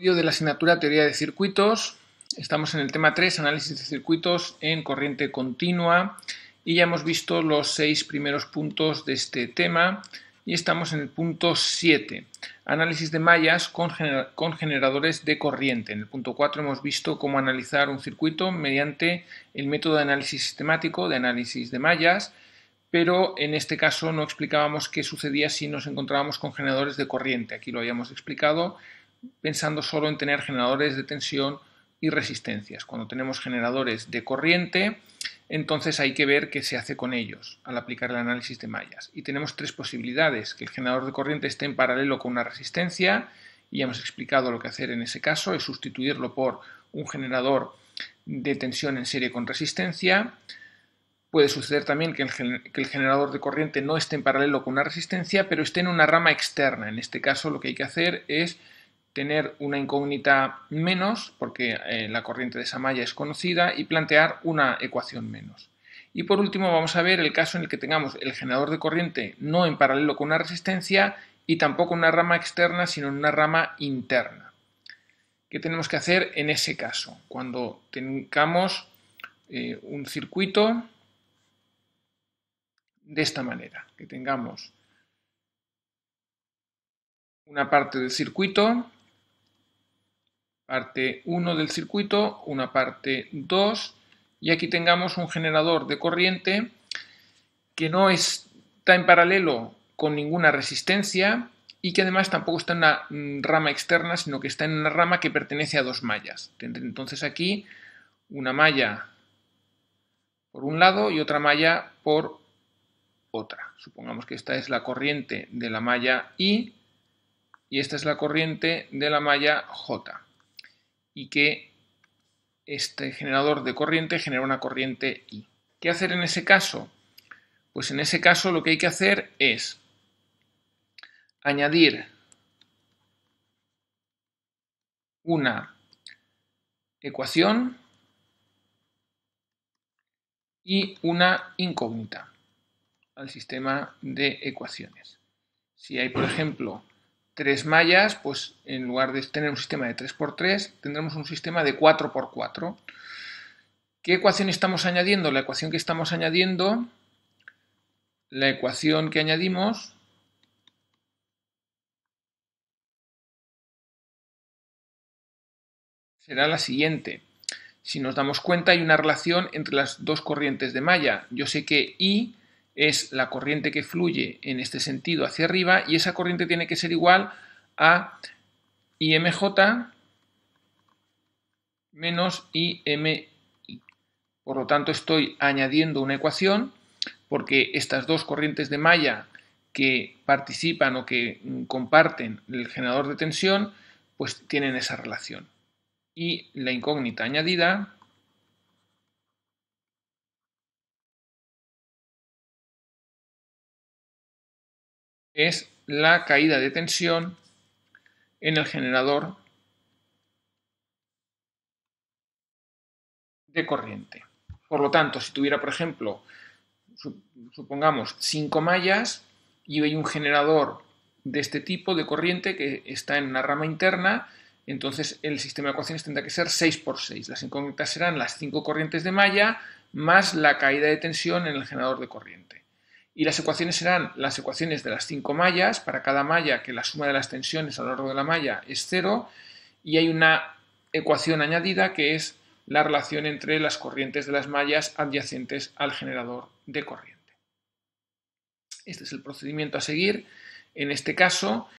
de la asignatura Teoría de Circuitos. Estamos en el tema 3, análisis de circuitos en corriente continua. Y ya hemos visto los seis primeros puntos de este tema. Y estamos en el punto 7, análisis de mallas con, con generadores de corriente. En el punto 4 hemos visto cómo analizar un circuito mediante el método de análisis sistemático de análisis de mallas pero en este caso no explicábamos qué sucedía si nos encontrábamos con generadores de corriente. Aquí lo habíamos explicado pensando solo en tener generadores de tensión y resistencias. Cuando tenemos generadores de corriente, entonces hay que ver qué se hace con ellos al aplicar el análisis de mallas. Y tenemos tres posibilidades, que el generador de corriente esté en paralelo con una resistencia, y ya hemos explicado lo que hacer en ese caso, es sustituirlo por un generador de tensión en serie con resistencia. Puede suceder también que el, generador de corriente no esté en paralelo con una resistencia, pero esté en una rama externa. En este caso lo que hay que hacer es tener una incógnita menos, porque eh, la corriente de esa malla es conocida, y plantear una ecuación menos. Y por último vamos a ver el caso en el que tengamos el generador de corriente no en paralelo con una resistencia y tampoco una rama externa, sino en una rama interna. ¿Qué tenemos que hacer en ese caso? Cuando tengamos eh, un circuito de esta manera, que tengamos una parte del circuito parte 1 del circuito, una parte 2 y aquí tengamos un generador de corriente que no está en paralelo con ninguna resistencia y que además tampoco está en una mm, rama externa, sino que está en una rama que pertenece a dos mallas. Entonces aquí una malla por un lado y otra malla por otra. Supongamos que esta es la corriente de la malla I y esta es la corriente de la malla J y que este generador de corriente genera una corriente I. ¿Qué hacer en ese caso? Pues en ese caso lo que hay que hacer es añadir una ecuación y una incógnita al sistema de ecuaciones. Si hay, por ejemplo, tres mallas, pues en lugar de tener un sistema de 3x3, tendremos un sistema de 4x4. ¿Qué ecuación estamos añadiendo? La ecuación que estamos añadiendo, la ecuación que añadimos será la siguiente. Si nos damos cuenta hay una relación entre las dos corrientes de malla. Yo sé que I es la corriente que fluye en este sentido hacia arriba y esa corriente tiene que ser igual a IMJ menos IMI. Por lo tanto, estoy añadiendo una ecuación porque estas dos corrientes de malla que participan o que comparten el generador de tensión, pues tienen esa relación. Y la incógnita añadida es la caída de tensión en el generador de corriente. Por lo tanto, si tuviera, por ejemplo, supongamos cinco mallas y hay un generador de este tipo de corriente que está en una rama interna, entonces el sistema de ecuaciones tendrá que ser 6 por 6. Las incógnitas serán las cinco corrientes de malla más la caída de tensión en el generador de corriente y las ecuaciones serán las ecuaciones de las cinco mallas, para cada malla que la suma de las tensiones a lo largo de la malla es cero, y hay una ecuación añadida que es la relación entre las corrientes de las mallas adyacentes al generador de corriente. Este es el procedimiento a seguir. En este caso,